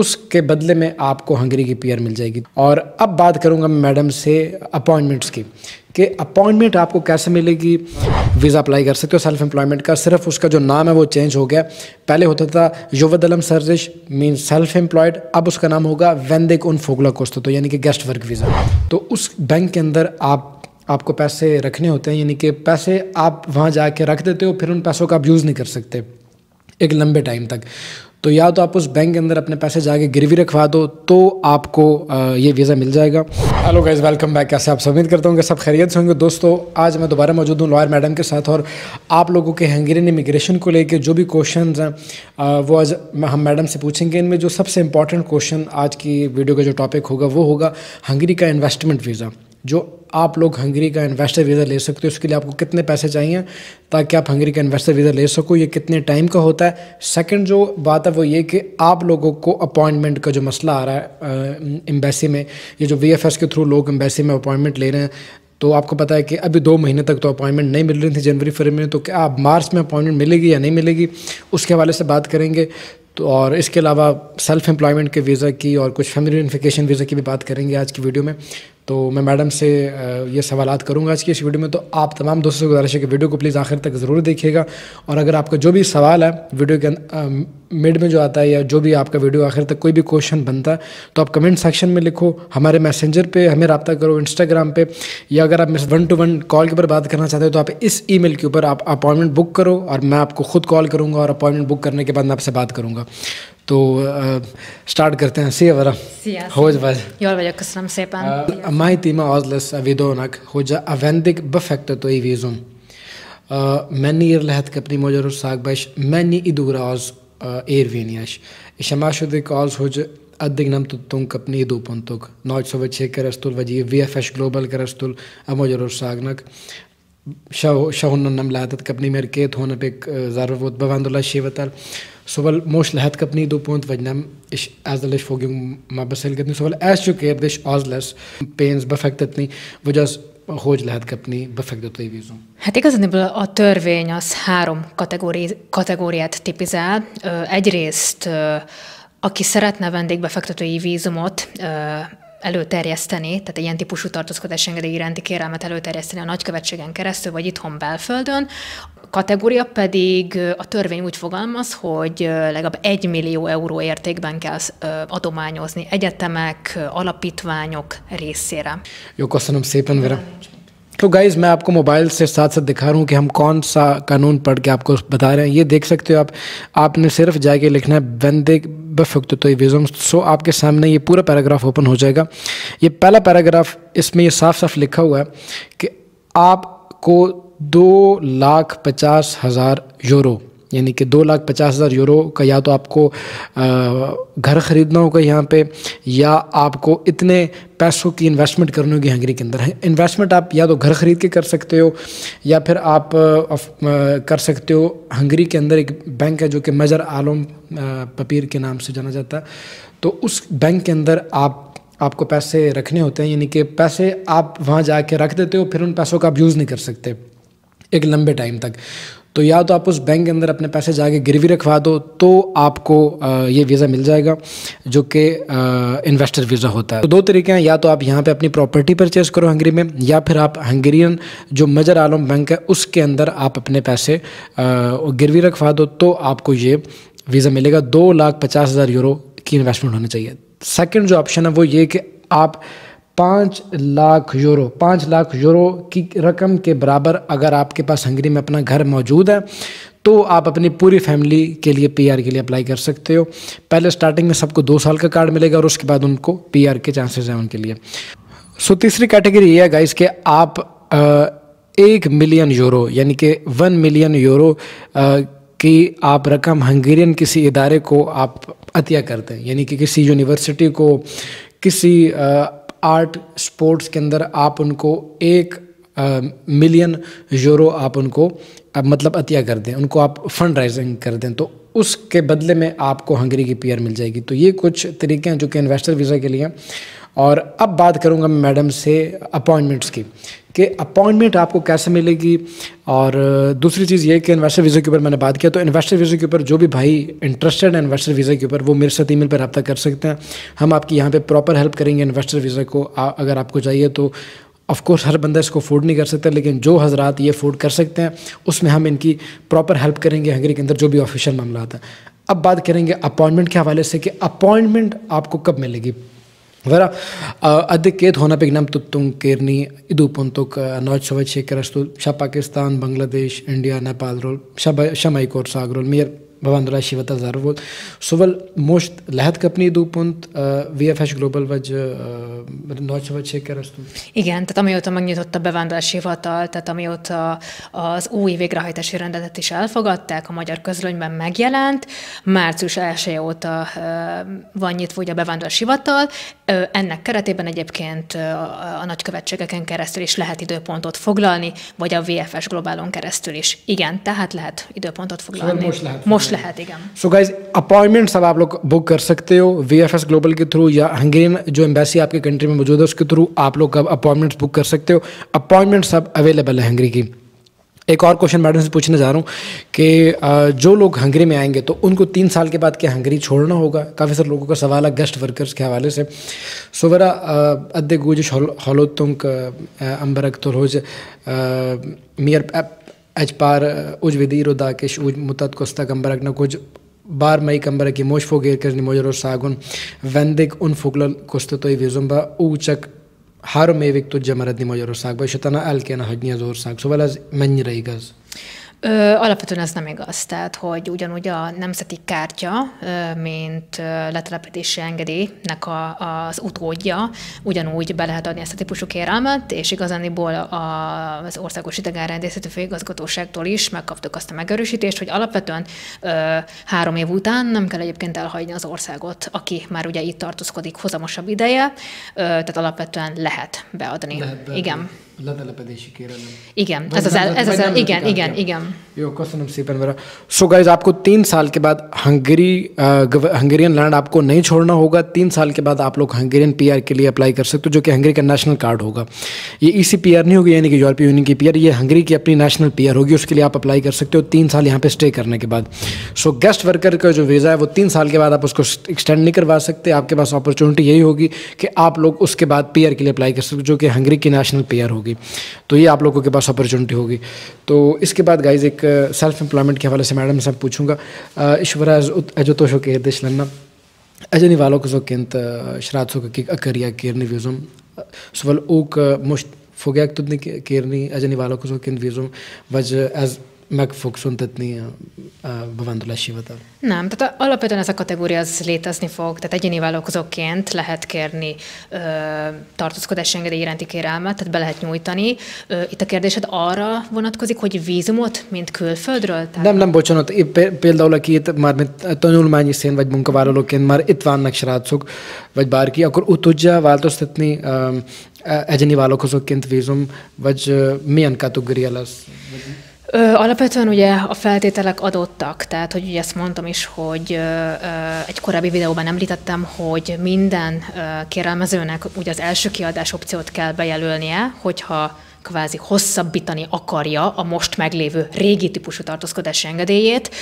उसके बदले में आपको हंगरी की पीयर मिल जाएगी और अब बात करूँगा मैडम से अपॉइंटमेंट्स की कि अपॉइंटमेंट आपको कैसे मिलेगी वीज़ा अप्लाई कर सकते हो सेल्फ एम्प्लॉयमेंट का सिर्फ उसका जो नाम है वो चेंज हो गया पहले होता था युवद अलम सर्जिश मीन सेल्फ एम्प्लॉयड अब उसका नाम होगा वैंदिक उन फोगला कोस्तो तो यानी कि गेस्ट वर्क वीज़ा तो उस बैंक के अंदर आप आपको पैसे रखने होते हैं यानी कि पैसे आप वहाँ जाके रख देते हो फिर उन पैसों का आप यूज़ नहीं कर सकते एक लंबे टाइम तक तो या तो आप उस बैंक के अंदर अपने पैसे जाके गिरवी रखवा दो तो आपको ये वीज़ा मिल जाएगा हेलो गाइज वेलकम बैक कैसे आप सब उम्मीद करता हूँ कि सब खैरियत से होंगे दोस्तों आज मैं दोबारा मौजूद हूँ लॉयर मैडम के साथ और आप लोगों के हंगेरियन इमिग्रेशन को लेकर जो भी क्वेश्चन हैं वो आज हम मैडम से पूछेंगे इनमें जो सबसे इंपॉर्टेंट क्वेश्चन आज की वीडियो का जो टॉपिक होगा वो होगा हंगरी का इन्वेस्टमेंट वीज़ा जो आप लोग हंगरी का इन्वेस्टर वीज़ा ले सकते हो उसके लिए आपको कितने पैसे चाहिए ताकि आप हंगरी का इन्वेस्टर वीज़ा ले सको ये कितने टाइम का होता है सेकंड जो बात है वो ये कि आप लोगों को अपॉइंटमेंट का जो मसला आ रहा है एम्बेसी में ये जो वी के थ्रू लोग एम्बेसी में अपॉइंटमेंट ले रहे हैं तो आपको पता है कि अभी दो महीने तक तो अपॉइंटमेंट नहीं मिल रही थी जनवरी फरवरी में तो क्या आप मार्च में अपॉइंटमेंट मिलेगी या नहीं मिलेगी उसके हवाले से बात करेंगे तो और इसके अलावा सेल्फ एम्प्लॉयमेंट के वीज़ा की और कुछ फैमिली यूनिफिकेशन वीज़ा की भी बात करेंगे आज की वीडियो में तो मैं मैडम से ये सवाल करूँगा आज की इस वीडियो में तो आप तमाम दोस्तों से गुजारिश है कि वीडियो को प्लीज़ आखिर तक ज़रूर देखिएगा और अगर आपका जो भी सवाल है वीडियो के अं-, मिड में जो आता है या जो भी आपका वीडियो आखिर तक कोई भी क्वेश्चन बनता है तो आप कमेंट सेक्शन में लिखो हमारे मैसेंजर पे हमें रब्ता करो इंस्टाग्राम पे या अगर आप miss one to one call के ऊपर बात करना चाहते हो तो आप इस मेल के ऊपर आप अपॉइंटमेंट बुक करो और मैं आपको खुद कॉल करूँगा और अपॉइंटमेंट बुक करने के बाद मैं आपसे बात करूँगा तो स्टार्ट करते हैं सी अवरा होज वाज योर वजह कसम से पान माय टीम आज तो ई वीजुम मैनी इयर लहत के मोजर साग बश मैनी इदुरा आज एयर वेनियाश इशमाशुद कॉल्स होज अदिग नम तो तुंग अपनी ईद उपन तुक नौ सौ छः करस्तुल वजी वी एफ एश ग्लोबल करस्तुल अमोजर और सागनक शाह शाहन नम लादत कपनी मेरे केत होने पे जरूर बवानदुल्ला शिवतल Szóval most lehet kapni időpont, pont, vagy nem, és ezzel is fogjuk már beszélgetni. Szóval első kérdés az lesz, pénz befektetni, vagy az hogy lehet kapni befektetői vízum? Hát igazán a törvény az három kategóri- kategóriát tipizál. Egyrészt, aki szeretne vendégbefektetői vízumot, előterjeszteni, tehát ilyen típusú tartózkodás engedély iránti kérelmet előterjeszteni a nagykövetségen keresztül, vagy itthon belföldön, kategória pedig a törvény úgy fogalmaz, hogy legalább 1 millió euró értékben kell adományozni egyetemek, alapítványok részére. Jó, köszönöm szépen, Vera. तो guys मैं आपको mobile से साथ साथ दिखा रहा हूँ कि हम कौन सा कानून पढ़ के आपको बता रहे हैं ये देख सकते हो आप आपने सिर्फ जाके लिखना है बंदे बफक्त तो विज़म सो आपके सामने ये पूरा पैराग्राफ ओपन हो जाएगा ये पहला पैराग्राफ इसमें ये साफ साफ लिखा हुआ है कि आपको दो लाख पचास हज़ार यूरो यानी कि दो लाख पचास हज़ार यूरो का या तो आपको घर ख़रीदना होगा यहाँ पे या आपको इतने पैसों की इन्वेस्टमेंट करनी होगी हंगरी के अंदर इन्वेस्टमेंट आप या तो घर ख़रीद के कर सकते हो या फिर आप कर सकते हो हंगरी के अंदर एक बैंक है जो कि मजर आलम पपीर के नाम से जाना जाता है तो उस बैंक के अंदर आप आपको पैसे रखने होते हैं यानी कि पैसे आप वहाँ जा रख देते हो फिर उन पैसों का आप यूज़ नहीं कर सकते एक लंबे टाइम तक तो या तो आप उस बैंक के अंदर अपने पैसे जाके गिरवी रखवा दो तो आपको ये वीज़ा मिल जाएगा जो कि इन्वेस्टर वीज़ा होता है तो दो तरीके हैं या तो आप यहाँ पे अपनी प्रॉपर्टी परचेज करो हंगरी में या फिर आप हंगेरियन जो मजर आलम बैंक है उसके अंदर आप अपने पैसे गिरवी रखवा दो तो आपको ये वीज़ा मिलेगा दो लाख पचास हज़ार यूरो की इन्वेस्टमेंट होनी चाहिए सेकेंड जो ऑप्शन है वो ये कि आप पाँच लाख यूरो पाँच लाख यूरो की रकम के बराबर अगर आपके पास हंगरी में अपना घर मौजूद है तो आप अपनी पूरी फैमिली के लिए पीआर के लिए अप्लाई कर सकते हो पहले स्टार्टिंग में सबको दो साल का कार्ड मिलेगा और उसके बाद उनको पीआर के चांसेस हैं उनके लिए सो तीसरी कैटेगरी ये है गाइस के आप एक मिलियन यूरो यानी कि वन मिलियन यूरो कि आप रकम हंगेरियन किसी इदारे को आप अतिया करते हैं यानी कि किसी यूनिवर्सिटी को किसी आर्ट स्पोर्ट्स के अंदर आप उनको एक मिलियन यूरो आप उनको मतलब अतिया कर दें उनको आप फंड राइजिंग कर दें तो उसके बदले में आपको हंगरी की पीयर मिल जाएगी तो ये कुछ तरीके हैं जो कि इन्वेस्टर वीज़ा के लिए और अब बात करूँगा मैडम से अपॉइंटमेंट्स की कि अपॉइंटमेंट आपको कैसे मिलेगी और दूसरी चीज़ ये कि इन्वेस्टर वीज़ा के ऊपर मैंने बात किया तो इन्वेस्टर वीज़ा के ऊपर जो भी भाई इंटरेस्टेड है इन्वेस्टर वीज़ा के ऊपर वो मेरे साथ ईमेल पर रब्ता कर सकते हैं हम आपकी यहाँ पे प्रॉपर हेल्प करेंगे इन्वेस्टर वीज़ा को अगर आपको चाहिए तो ऑफकोर्स हर बंदा इसको अफोर्ड नहीं कर सकता लेकिन जो हजरात ये अफोर्ड कर सकते हैं उसमें हम इनकी प्रॉपर हेल्प करेंगे हंगरी के अंदर जो भी ऑफिशियल मामला आता है अब बात करेंगे अपॉइंटमेंट के हवाले से कि अपॉइंटमेंट आपको कब मिलेगी ಅದಕ್ಕೆ ಹೊನಪಿಗೆ ನಮ್ಮ ತುಪ್ತುಂಗ್ ಕೇರ್ನಿ ಇದು ಪೊಂತುಕ್ ನಾಚ್ ಶವಚ್ ಶೇಖರಷ್ಟು ಶ ಪಾಕಿಸ್ತಾನ್ ಬಾಂಗ್ಲಾದೇಶ್ ಇಂಡಿಯಾ ನೇಪಾಲ್ ರೋಲ್ ಶಬ ಶಮೈ ಕೋರ್ಸ್ ಆಗ್ರೋಲ್ ಮಿಯರ್ bevándorlási hivatal zárva volt. Szóval most lehet kapni időpont a VFS Global vagy Nagy Szövetség keresztül? Igen, tehát amióta megnyitott a bevándorlási hivatal, tehát amióta az új végrehajtási rendetet is elfogadták, a magyar közlönyben megjelent, március 1 óta van nyitva ugye a bevándorlási hivatal. ennek keretében egyébként a nagykövetségeken keresztül is lehet időpontot foglalni, vagy a VFS Globálon keresztül is. Igen, tehát lehet időpontot foglalni. Szóval most lehet. Most so guys appointment सब आप लोग book कर सकते हो V F S global के through या Hungarian जो embassy आपके कंट्री में मौजूद है उसके थ्रू आप लोग अब अपॉइंटमेंट्स बुक कर सकते हो अपॉइंटमेंट सब अवेलेबल है हंगरी की एक और क्वेश्चन मैडम से पूछने जा रहा हूँ कि जो लोग हंगरी में आएंगे तो उनको तीन साल के बाद क्या हंगरी छोड़ना होगा काफ़ी सारे लोगों का सवाल है गेस्ट वर्कर्स के हवाले से वरा अद्दे गुज हौलोतुंक अम्बरक Akhtar मियर egy pár ügyvédi irodák is úgy mutatkoztak embereknek, hogy bármelyik ember, aki most fog érkezni Magyarországon, vendég önfoglalkoztatói vízumba, úgy csak három évig tudja maradni Magyarországba, és utána el kéne hagyni az ország. Szóval ez mennyire igaz? Ö, alapvetően ez nem igaz. Tehát, hogy ugyanúgy a nemzeti kártya, mint letelepedési engedélynek a, az utódja, ugyanúgy be lehet adni ezt a típusú kérelmet, és igazániból a, az Országos Idegenrendészeti Főigazgatóságtól is megkaptuk azt a megerősítést, hogy alapvetően ö, három év után nem kell egyébként elhagyni az országot, aki már ugye itt tartózkodik hozamosabb ideje, ö, tehát alapvetően lehet beadni. Lehet beadni. Igen. Letelepedési kérelem. Igen, vagy ez az, el, ez az el, igen, igen, igen. Jó, köszönöm szépen, Vera. So guys, आपको तीन साल के बाद Hungary Hungarian land आपको नहीं छोड़ना होगा तीन साल के बाद आप लोग हंगेरियन पीआर के लिए अप्लाई कर सकते हो जो कि हंगरी का नेशनल कार्ड होगा ये इसी पीआर नहीं होगी यानी कि यूरोपीय यूनियन की पीआर ये हंगरी की अपनी नेशनल पीआर होगी उसके लिए आप अप्लाई कर सकते हो तीन साल यहाँ पे स्टे करने के बाद सो गेस्ट वर्कर का जो वीज़ा है वो तीन साल के बाद आप उसको एक्सटेंड नहीं करवा सकते आपके पास अपॉर्चुनिटी यही होगी कि आप लोग उसके बाद पीआर के लिए अप्लाई कर सकते हो जो कि हंगरी की नेशनल पीआर होगी होगी तो ये आप लोगों के पास अपॉर्चुनिटी होगी तो इसके बाद गाइज एक सेल्फ एम्प्लॉयमेंट के हवाले से मैडम से पूछूंगा ईश्वरा अजतोशो के दिशलना अजनी वालों को जो किंत शरात सो करिया केरनी व्यूजम सुवल ओक मुश्त फुगैक तुदनी केरनी अजनी वालों को जो किंत व्यूजम वज एज meg fog szüntetni a, a bevándorlási hivatal? Nem, tehát alapvetően ez a kategória az létezni fog, tehát egyéni vállalkozóként lehet kérni ö, tartózkodási engedély iránti kérelmet, tehát be lehet nyújtani. Ö, itt a kérdésed arra vonatkozik, hogy vízumot, mint külföldről? Tehát nem, nem, bocsánat, épp, például aki itt már mint tanulmányi szén vagy munkavállalóként már itt vannak srácok, vagy bárki, akkor úgy tudja változtatni ö, e- egyéni vállalkozóként vízum, vagy ö, milyen kategória lesz? Vagy Ö, alapvetően ugye a feltételek adottak, tehát hogy ugye ezt mondtam is, hogy ö, egy korábbi videóban említettem, hogy minden ö, kérelmezőnek ugye az első kiadás opciót kell bejelölnie, hogyha kvázi hosszabbítani akarja a most meglévő régi típusú tartózkodási engedélyét,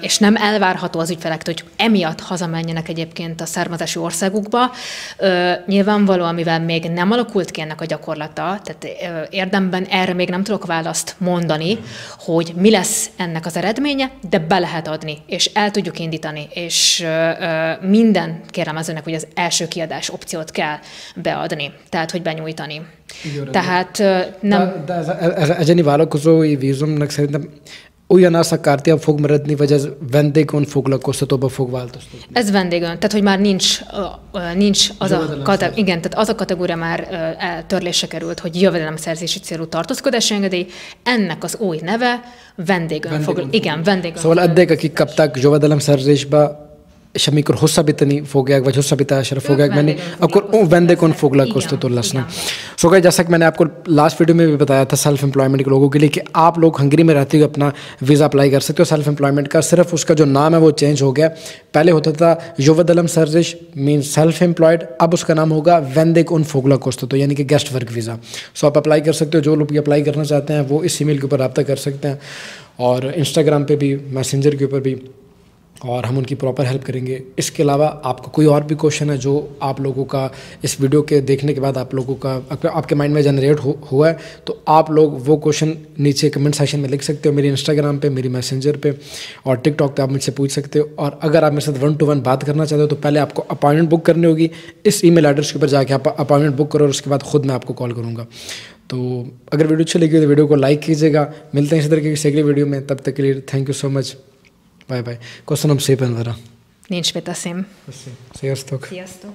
és nem elvárható az ügyfelektől, hogy emiatt hazamenjenek egyébként a származási országukba. Nyilvánvalóan, mivel még nem alakult ki ennek a gyakorlata, tehát érdemben erre még nem tudok választ mondani, hogy mi lesz ennek az eredménye, de be lehet adni, és el tudjuk indítani, és minden az önnek, hogy az első kiadás opciót kell beadni, tehát hogy benyújtani. Tehát nem... De, de ez, ez, ez egy vállalkozói vízumnak szerintem az a kártya fog maradni, vagy ez vendégön foglalkoztatóba fog változtatni? Ez vendégön, tehát hogy már nincs, nincs az a, kate- igen, tehát az a kategória már törlése került, hogy jövedelemszerzési célú tartózkodási engedély, ennek az új neve vendégön, vendégön fog, fog, igen, vendégön. Szóval eddig, akik kapták jövedelemszerzésbe amikor hosszabbítani fogják, vagy hosszabbításra fogják menni, akkor वन दे फोगला कुछ तो लसना सो गए जैसा कि मैंने आपको लास्ट वीडियो में भी बताया था सेल्फ एम्प्लॉयमेंट के लोगों के लिए कि आप लोग हंगरी में रहते हुए अपना वीज़ा अप्लाई कर सकते हो सेल्फ एम्प्लॉयमेंट का सिर्फ उसका जो नाम है वो चेंज हो गया पहले होता था युवद अलम सर्जिश मीन सेल्फ एम्प्लॉयड अब उसका नाम होगा वेंदेक उन फोगला कोस्तो तो यानी कि गेस्ट वर्क वीज़ा सो आप अप्लाई कर सकते हो जो लोग भी अप्लाई करना चाहते हैं वो इस ई मेल के ऊपर रब्ता कर सकते हैं और इंस्टाग्राम पर भी मैसेंजर के ऊपर भी और हम उनकी प्रॉपर हेल्प करेंगे इसके अलावा आपको कोई और भी क्वेश्चन है जो आप लोगों का इस वीडियो के देखने के बाद आप लोगों का आपके माइंड में जनरेट हो, हुआ है तो आप लोग वो क्वेश्चन नीचे कमेंट सेशन में लिख सकते हो मेरे इंस्टाग्राम पे मेरी मैसेंजर पे और टिकटॉक पे आप मुझसे पूछ सकते हो और अगर आप मेरे साथ वन टू वन बात करना चाहते हो तो पहले आपको अपॉइंटमेंट बुक करनी होगी इस मेल एड्रेस के ऊपर जाके आप अपॉइंटमेंट बुक करो और उसके बाद खुद मैं आपको कॉल करूँगा तो अगर वीडियो अच्छी लगी तो वीडियो को लाइक कीजिएगा मिलते हैं इसी तरीके की अगली वीडियो में तब तक के लिए thank you so much Bye-bye. Köszönöm szépen, Vera. Nincs mit a szím. Köszönöm. Sziasztok. Sziasztok.